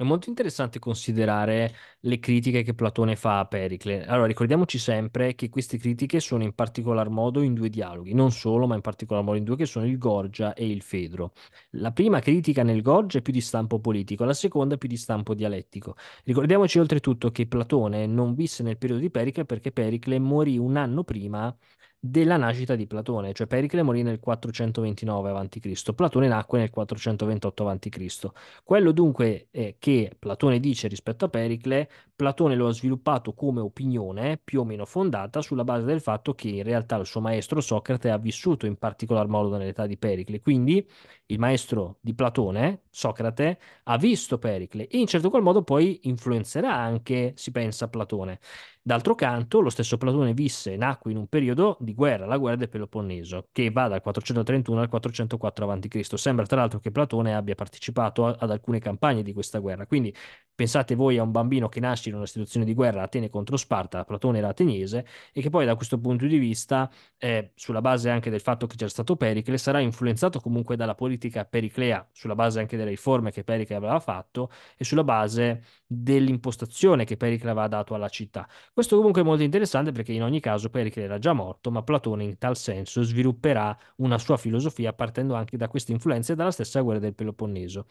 È molto interessante considerare le critiche che Platone fa a Pericle. Allora, ricordiamoci sempre che queste critiche sono in particolar modo in due dialoghi, non solo, ma in particolar modo in due che sono il Gorgia e il Fedro. La prima critica nel Gorgia è più di stampo politico, la seconda è più di stampo dialettico. Ricordiamoci oltretutto che Platone non visse nel periodo di Pericle perché Pericle morì un anno prima della nascita di Platone, cioè Pericle morì nel 429 a.C., Platone nacque nel 428 a.C. Quello dunque eh, che Platone dice rispetto a Pericle, Platone lo ha sviluppato come opinione più o meno fondata sulla base del fatto che in realtà il suo maestro Socrate ha vissuto in particolar modo nell'età di Pericle, quindi il maestro di Platone, Socrate ha visto Pericle e in certo qual modo poi influenzerà anche, si pensa, Platone. D'altro canto, lo stesso Platone visse e nacque in un periodo di guerra, la guerra del Peloponneso, che va dal 431 al 404 a.C. Sembra tra l'altro che Platone abbia partecipato a, ad alcune campagne di questa guerra. Quindi pensate voi a un bambino che nasce in una situazione di guerra Atene contro Sparta, Platone era ateniese, e che poi da questo punto di vista, eh, sulla base anche del fatto che c'era stato Pericle, sarà influenzato comunque dalla politica periclea, sulla base anche del delle riforme che Pericle aveva fatto e sulla base dell'impostazione che Pericle aveva dato alla città. Questo comunque è molto interessante perché in ogni caso Pericle era già morto, ma Platone in tal senso svilupperà una sua filosofia partendo anche da queste influenze e dalla stessa guerra del Peloponneso.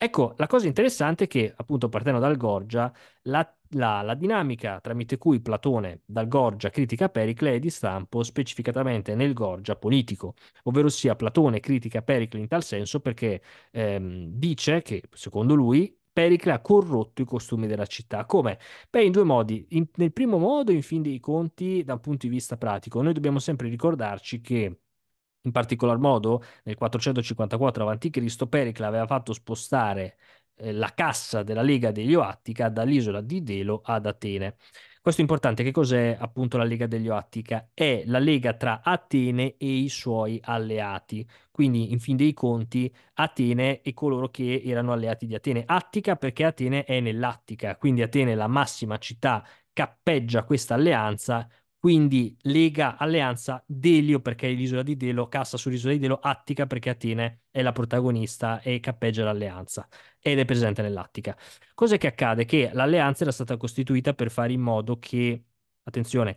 Ecco, la cosa interessante è che, appunto, partendo dal Gorgia, la la, la, dinamica tramite cui Platone dal Gorgia critica Pericle è di stampo specificatamente nel Gorgia politico, ovvero sia Platone critica Pericle in tal senso perché ehm, dice che, secondo lui, Pericle ha corrotto i costumi della città. Come? Beh, in due modi. In, nel primo modo, in fin dei conti, da un punto di vista pratico, noi dobbiamo sempre ricordarci che in particolar modo nel 454 a.C. Pericle aveva fatto spostare eh, la cassa della Lega degli Oattica dall'isola di Delo ad Atene. Questo è importante, che cos'è appunto la Lega degli Oattica? È la lega tra Atene e i suoi alleati, quindi in fin dei conti Atene e coloro che erano alleati di Atene. Attica perché Atene è nell'Attica, quindi Atene è la massima città, cappeggia questa alleanza, quindi Lega Alleanza Delio perché è l'isola di Delo, Cassa sull'isola di Delo, Attica perché Atene è la protagonista e cappeggia l'alleanza ed è presente nell'Attica. Cosa che accade? Che l'alleanza era stata costituita per fare in modo che, attenzione,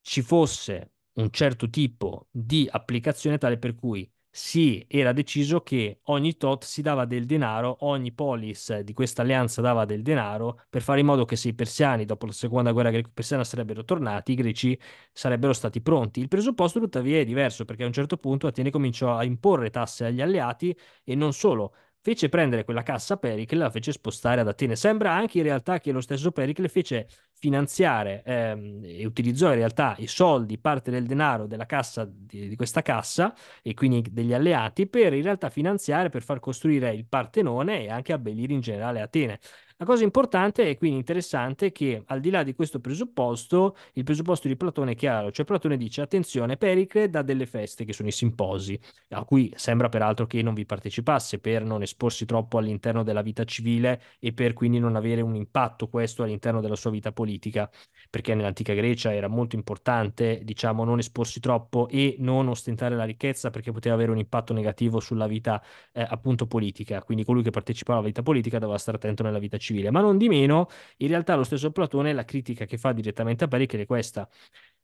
ci fosse un certo tipo di applicazione tale per cui si era deciso che ogni tot si dava del denaro, ogni polis di questa alleanza dava del denaro per fare in modo che se i persiani dopo la seconda guerra greco persiana sarebbero tornati, i greci sarebbero stati pronti. Il presupposto tuttavia è diverso perché a un certo punto Atene cominciò a imporre tasse agli alleati e non solo, fece prendere quella cassa Pericle e la fece spostare ad Atene. Sembra anche in realtà che lo stesso Pericle fece finanziare ehm, e utilizzò in realtà i soldi, parte del denaro della cassa di, di, questa cassa e quindi degli alleati per in realtà finanziare, per far costruire il Partenone e anche abbellire in generale Atene. La cosa importante e quindi interessante è che al di là di questo presupposto, il presupposto di Platone è chiaro, cioè Platone dice attenzione, Pericle dà delle feste che sono i simposi, a cui sembra peraltro che non vi partecipasse per non esporsi troppo all'interno della vita civile e per quindi non avere un impatto questo all'interno della sua vita politica, perché nell'antica Grecia era molto importante, diciamo, non esporsi troppo e non ostentare la ricchezza perché poteva avere un impatto negativo sulla vita eh, appunto politica, quindi colui che partecipava alla vita politica doveva stare attento nella vita civile civile, ma non di meno, in realtà lo stesso Platone, la critica che fa direttamente a Pericle è questa.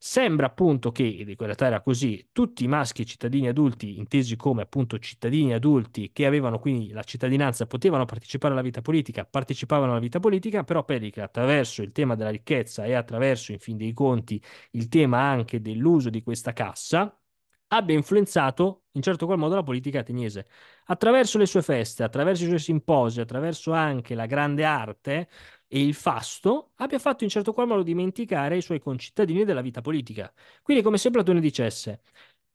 Sembra appunto che, in realtà era così, tutti i maschi cittadini adulti, intesi come appunto cittadini adulti che avevano quindi la cittadinanza, potevano partecipare alla vita politica, partecipavano alla vita politica, però Pericle attraverso il tema della ricchezza e attraverso, in fin dei conti, il tema anche dell'uso di questa cassa, abbia influenzato in certo qual modo la politica ateniese. Attraverso le sue feste, attraverso i suoi simposi, attraverso anche la grande arte e il fasto, abbia fatto in certo qual modo dimenticare i suoi concittadini della vita politica. Quindi è come se Platone dicesse,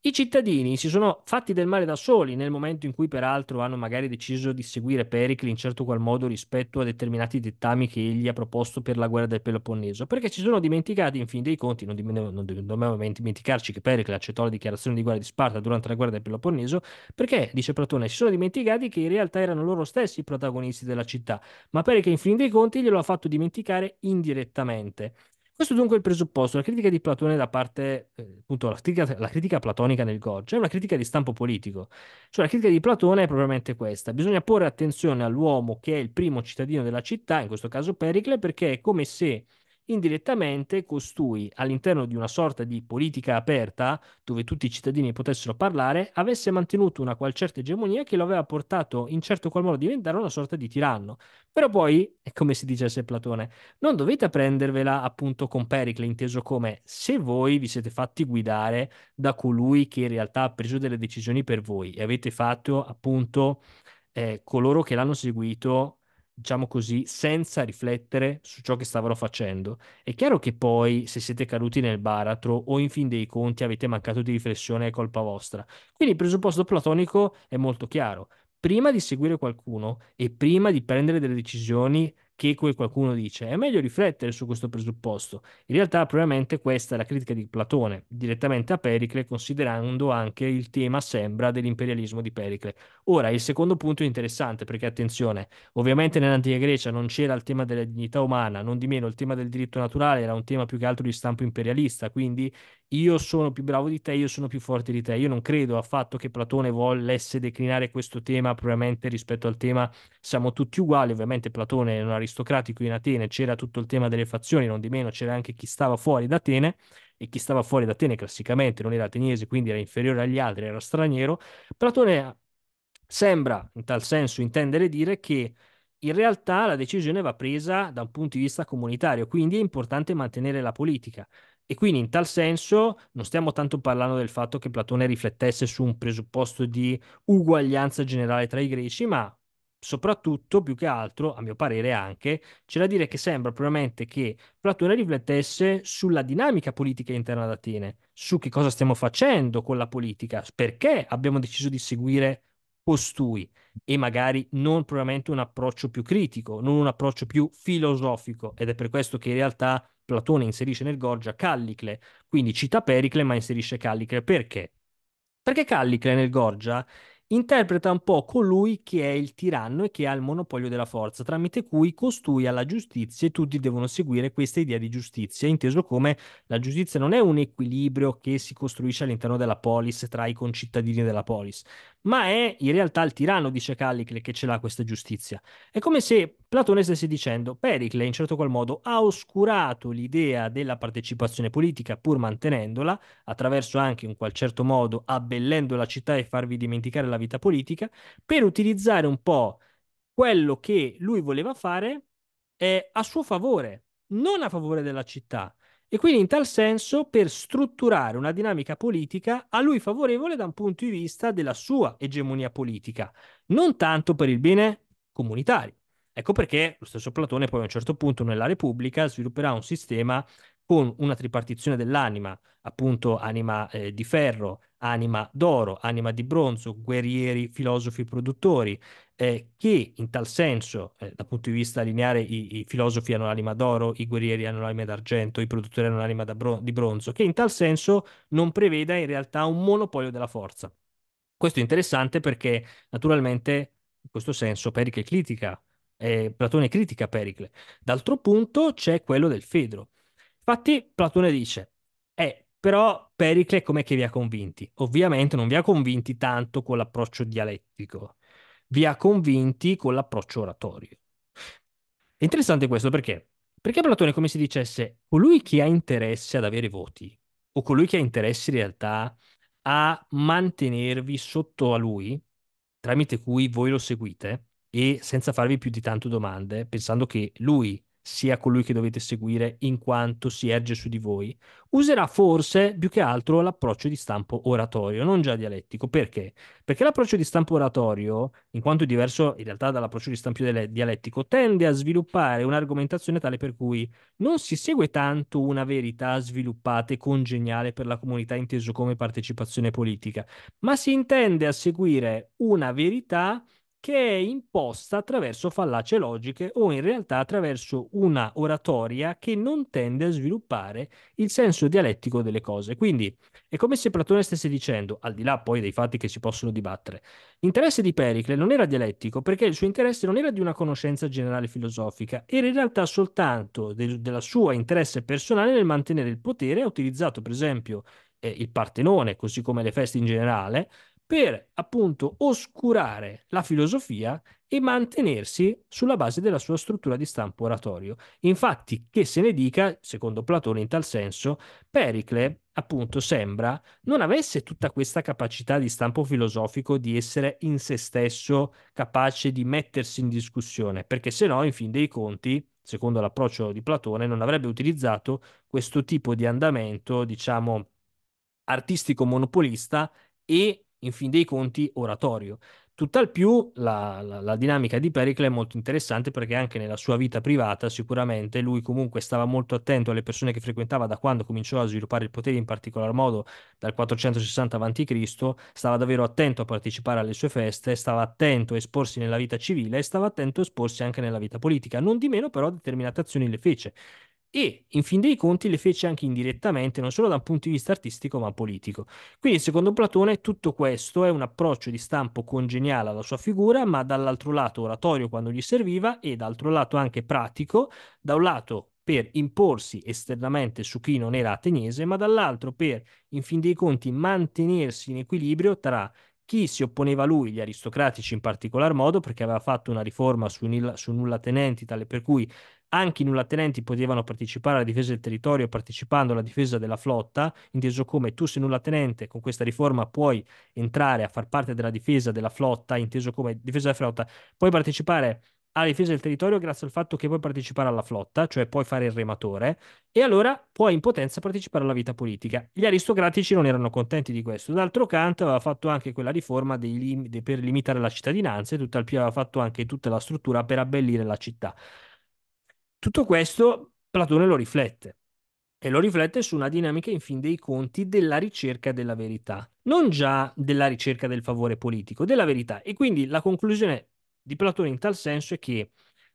i cittadini si sono fatti del male da soli nel momento in cui peraltro hanno magari deciso di seguire Pericle in certo qual modo rispetto a determinati dettami che egli ha proposto per la guerra del Peloponneso, perché si sono dimenticati in fin dei conti, non, dobbiamo dimenticarci che Pericle accettò la dichiarazione di guerra di Sparta durante la guerra del Peloponneso, perché, dice Platone, si sono dimenticati che in realtà erano loro stessi i protagonisti della città, ma Pericle in fin dei conti glielo ha fatto dimenticare indirettamente. Questo dunque è il presupposto. La critica di Platone da parte, eh, appunto, la critica, la critica, platonica nel Gorgia è una critica di stampo politico. Cioè la critica di Platone è probabilmente questa. Bisogna porre attenzione all'uomo che è il primo cittadino della città, in questo caso Pericle, perché è come se indirettamente costui, all'interno di una sorta di politica aperta, dove tutti i cittadini potessero parlare, avesse mantenuto una qual certa egemonia che lo aveva portato in certo qual modo a diventare una sorta di tiranno. Però poi, è come si dicesse Platone, non dovete prendervela appunto con Pericle, inteso come se voi vi siete fatti guidare da colui che in realtà ha preso delle decisioni per voi e avete fatto appunto eh, coloro che l'hanno seguito diciamo così, senza riflettere su ciò che stavano facendo. È chiaro che poi, se siete caduti nel baratro o in fin dei conti avete mancato di riflessione, è colpa vostra. Quindi il presupposto platonico è molto chiaro. Prima di seguire qualcuno e prima di prendere delle decisioni, che qualcuno dice, è meglio riflettere su questo presupposto. In realtà probabilmente questa è la critica di Platone, direttamente a Pericle, considerando anche il tema, sembra, dell'imperialismo di Pericle. Ora, il secondo punto è interessante perché, attenzione, ovviamente nell'antica Grecia non c'era il tema della dignità umana, non di meno il tema del diritto naturale era un tema più che altro di stampo imperialista, quindi io sono più bravo di te, io sono più forte di te. Io non credo affatto che Platone volesse declinare questo tema probabilmente rispetto al tema siamo tutti uguali. Ovviamente Platone era un aristocratico in Atene, c'era tutto il tema delle fazioni, non di meno c'era anche chi stava fuori da Atene e chi stava fuori da Atene classicamente non era ateniese, quindi era inferiore agli altri, era straniero. Platone sembra in tal senso intendere dire che in realtà la decisione va presa da un punto di vista comunitario, quindi è importante mantenere la politica. E quindi in tal senso non stiamo tanto parlando del fatto che Platone riflettesse su un presupposto di uguaglianza generale tra i greci, ma soprattutto, più che altro, a mio parere anche, c'è da dire che sembra probabilmente che Platone riflettesse sulla dinamica politica interna ad Atene, su che cosa stiamo facendo con la politica, perché abbiamo deciso di seguire costui e magari non probabilmente un approccio più critico, non un approccio più filosofico ed è per questo che in realtà Platone inserisce nel Gorgia Callicle, quindi cita Pericle ma inserisce Callicle. Perché? Perché Callicle nel Gorgia interpreta un po' colui che è il tiranno e che ha il monopolio della forza, tramite cui costui ha la giustizia e tutti devono seguire questa idea di giustizia, inteso come la giustizia non è un equilibrio che si costruisce all'interno della polis tra i concittadini della polis, ma è in realtà il tiranno, dice Callicle, che ce l'ha questa giustizia. È come se Platone stesse dicendo Pericle, in certo qual modo, ha oscurato l'idea della partecipazione politica, pur mantenendola, attraverso anche in qual certo modo abbellendo la città e farvi dimenticare la vita politica, per utilizzare un po' quello che lui voleva fare eh, a suo favore, non a favore della città, e quindi in tal senso per strutturare una dinamica politica a lui favorevole da un punto di vista della sua egemonia politica, non tanto per il bene comunitario. Ecco perché lo stesso Platone poi a un certo punto nella Repubblica svilupperà un sistema con una tripartizione dell'anima, appunto anima eh, di ferro, anima d'oro, anima di bronzo, guerrieri, filosofi, produttori, eh, che in tal senso, eh, dal punto di vista lineare, i, i, filosofi hanno l'anima d'oro, i guerrieri hanno l'anima d'argento, i produttori hanno l'anima bro- di bronzo, che in tal senso non preveda in realtà un monopolio della forza. Questo è interessante perché naturalmente in questo senso Pericle critica eh, Platone critica Pericle. D'altro punto c'è quello del Fedro. Infatti Platone dice, eh, però Pericle com'è che vi ha convinti? Ovviamente non vi ha convinti tanto con l'approccio dialettico, vi ha convinti con l'approccio oratorio. È interessante questo perché? Perché Platone è come se dicesse colui che ha interesse ad avere voti o colui che ha interesse in realtà a mantenervi sotto a lui, tramite cui voi lo seguite e senza farvi più di tanto domande, pensando che lui sia colui che dovete seguire in quanto si erge su di voi, userà forse più che altro l'approccio di stampo oratorio, non già dialettico. Perché? Perché l'approccio di stampo oratorio, in quanto diverso in realtà dall'approccio di stampo dialettico, tende a sviluppare un'argomentazione tale per cui non si segue tanto una verità sviluppata e congeniale per la comunità inteso come partecipazione politica, ma si intende a seguire una verità che è imposta attraverso fallacie logiche o in realtà attraverso una oratoria che non tende a sviluppare il senso dialettico delle cose. Quindi è come se Platone stesse dicendo, al di là poi dei fatti che si possono dibattere, l'interesse di Pericle non era dialettico perché il suo interesse non era di una conoscenza generale filosofica, era in realtà soltanto del, della sua interesse personale nel mantenere il potere, ha utilizzato per esempio eh, il Partenone, così come le feste in generale, per appunto oscurare la filosofia e mantenersi sulla base della sua struttura di stampo oratorio. Infatti, che se ne dica, secondo Platone in tal senso, Pericle, appunto, sembra non avesse tutta questa capacità di stampo filosofico di essere in se stesso capace di mettersi in discussione, perché se no, in fin dei conti, secondo l'approccio di Platone, non avrebbe utilizzato questo tipo di andamento, diciamo, artistico monopolista e in fin dei conti oratorio. Tutt'al più la, la, la, dinamica di Pericle è molto interessante perché anche nella sua vita privata sicuramente lui comunque stava molto attento alle persone che frequentava da quando cominciò a sviluppare il potere, in particolar modo dal 460 a.C., stava davvero attento a partecipare alle sue feste, stava attento a esporsi nella vita civile e stava attento a esporsi anche nella vita politica. Non di meno però determinate azioni le fece e in fin dei conti le fece anche indirettamente, non solo da un punto di vista artistico ma politico. Quindi secondo Platone tutto questo è un approccio di stampo congeniale alla sua figura, ma dall'altro lato oratorio quando gli serviva e dall'altro lato anche pratico, da un lato per imporsi esternamente su chi non era ateniese, ma dall'altro per in fin dei conti mantenersi in equilibrio tra chi si opponeva a lui, gli aristocratici in particolar modo, perché aveva fatto una riforma su, nulla tenenti, tale per cui anche i nullatenenti potevano partecipare alla difesa del territorio partecipando alla difesa della flotta, inteso come tu sei nullatenente, con questa riforma puoi entrare a far parte della difesa della flotta, inteso come difesa della flotta, puoi partecipare alla difesa del territorio grazie al fatto che puoi partecipare alla flotta, cioè puoi fare il rematore, e allora puoi in potenza partecipare alla vita politica. Gli aristocratici non erano contenti di questo. D'altro canto aveva fatto anche quella riforma lim- per limitare la cittadinanza e tutt'al più aveva fatto anche tutta la struttura per abbellire la città. Tutto questo Platone lo riflette e lo riflette su una dinamica in fin dei conti della ricerca della verità, non già della ricerca del favore politico, della verità. E quindi la conclusione di Platone in tal senso è che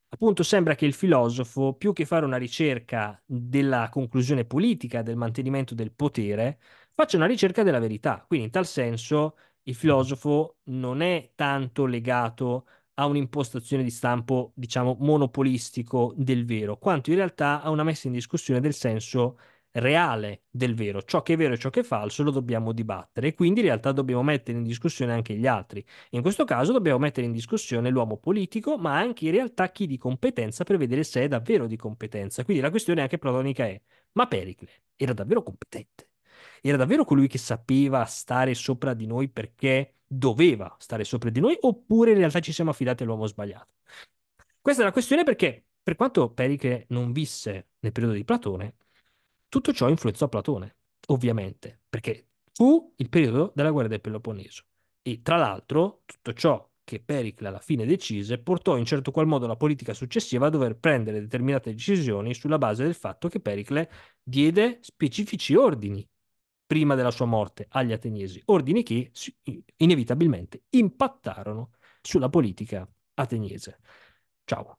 appunto sembra che il filosofo, più che fare una ricerca della conclusione politica, del mantenimento del potere, faccia una ricerca della verità. Quindi in tal senso il filosofo non è tanto legato a un'impostazione di stampo, diciamo, monopolistico del vero, quanto in realtà a una messa in discussione del senso reale del vero. Ciò che è vero e ciò che è falso lo dobbiamo dibattere e quindi in realtà dobbiamo mettere in discussione anche gli altri. In questo caso dobbiamo mettere in discussione l'uomo politico, ma anche in realtà chi di competenza per vedere se è davvero di competenza. Quindi la questione anche platonica è: ma Pericle era davvero competente? era davvero colui che sapeva stare sopra di noi perché doveva stare sopra di noi oppure in realtà ci siamo affidati all'uomo sbagliato? Questa è la questione perché per quanto Pericle non visse nel periodo di Platone, tutto ciò influenzò Platone, ovviamente, perché fu il periodo della guerra del Peloponneso. E tra l'altro tutto ciò che Pericle alla fine decise portò in certo qual modo la politica successiva a dover prendere determinate decisioni sulla base del fatto che Pericle diede specifici ordini prima della sua morte agli ateniesi, ordini che inevitabilmente impattarono sulla politica ateniese. Ciao.